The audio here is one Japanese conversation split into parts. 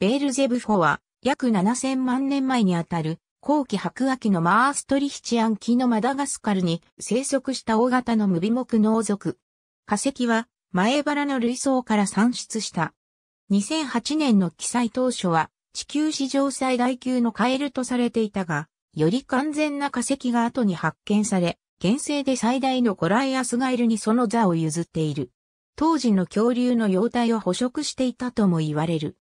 ベールゼブフォは、約7000万年前にあたる、後期白亜紀のマーストリヒチアン紀のマダガスカルに生息した大型の無ビ木農族。化石は、前原の類層から産出した。2008年の記載当初は、地球史上最大級のカエルとされていたが、より完全な化石が後に発見され、現世で最大のゴライアスガエルにその座を譲っている。当時の恐竜の容態を捕食していたとも言われる。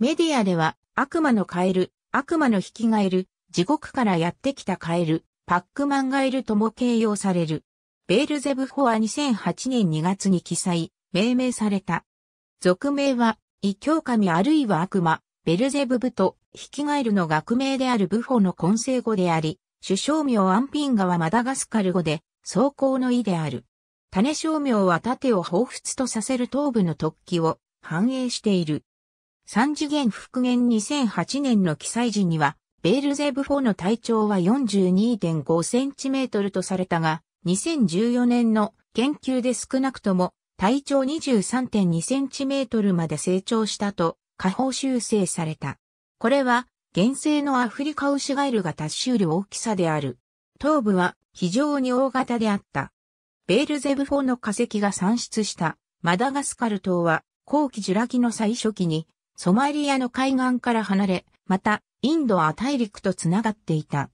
メディアでは、悪魔のカエル、悪魔の引きガエル、地獄からやってきたカエル、パックマンガエルとも形容される。ベールゼブォは2008年2月に記載、命名された。俗名は、異教神あるいは悪魔、ベルゼブブと、引きガエルの学名であるブホの混成語であり、首相名アンピンガはマダガスカル語で、装甲の意である。種商名は盾を彷彿とさせる頭部の突起を反映している。三次元復元2008年の記載時には、ベールゼブ4の体長は 42.5cm とされたが、2014年の研究で少なくとも体長 23.2cm まで成長したと下方修正された。これは原生のアフリカウシガエルが達し得る大きさである。頭部は非常に大型であった。ベールゼブ4の化石が産出したマダガスカル島は後期ジュラ紀の最初期にソマリアの海岸から離れ、また、インドア大陸とつながっていた。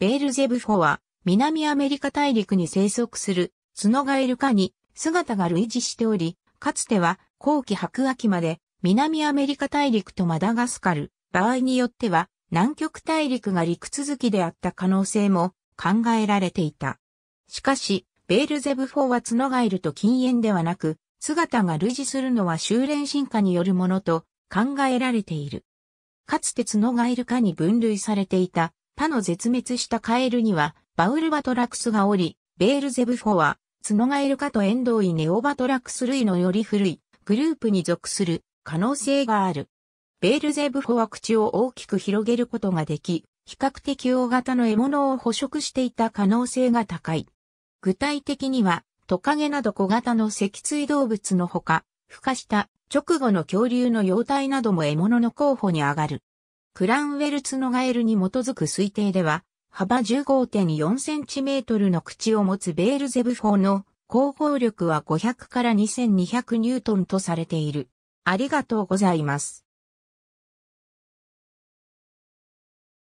ベールゼブフォは、南アメリカ大陸に生息する、ツノガエル科に姿が類似しており、かつては、後期白亜紀まで、南アメリカ大陸とマダガスカル、場合によっては、南極大陸が陸続きであった可能性も考えられていた。しかし、ベールゼブ4はツノガエルと禁煙ではなく、姿が類似するのは修練進化によるものと考えられている。かつて角ガエル科に分類されていた他の絶滅したカエルにはバウルバトラクスがおり、ベールゼブフォは角ガエル科とエンドウイネオバトラクス類のより古いグループに属する可能性がある。ベールゼブフォは口を大きく広げることができ、比較的大型の獲物を捕食していた可能性が高い。具体的には、トカゲなど小型の脊椎動物のほか、孵化した直後の恐竜の様態なども獲物の候補に上がる。クランウェルツのガエルに基づく推定では、幅 15.4cm の口を持つベールゼブ法の広報力は500から2200ニュートンとされている。ありがとうございます。